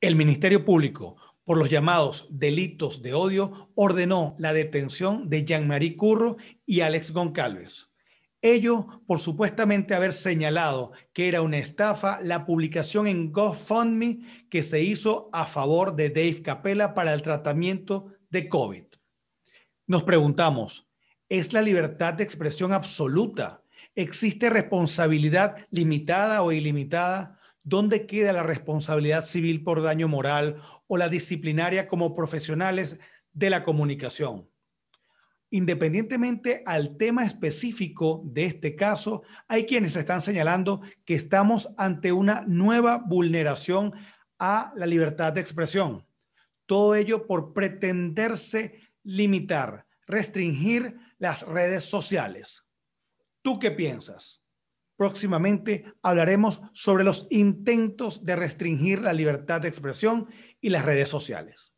El Ministerio Público, por los llamados delitos de odio, ordenó la detención de Jean-Marie Curro y Alex Goncalves. Ello por supuestamente haber señalado que era una estafa la publicación en GoFundMe que se hizo a favor de Dave Capella para el tratamiento de COVID. Nos preguntamos, ¿es la libertad de expresión absoluta? ¿Existe responsabilidad limitada o ilimitada? ¿Dónde queda la responsabilidad civil por daño moral o la disciplinaria como profesionales de la comunicación? Independientemente al tema específico de este caso, hay quienes están señalando que estamos ante una nueva vulneración a la libertad de expresión. Todo ello por pretenderse limitar, restringir las redes sociales. ¿Tú qué piensas? Próximamente hablaremos sobre los intentos de restringir la libertad de expresión y las redes sociales.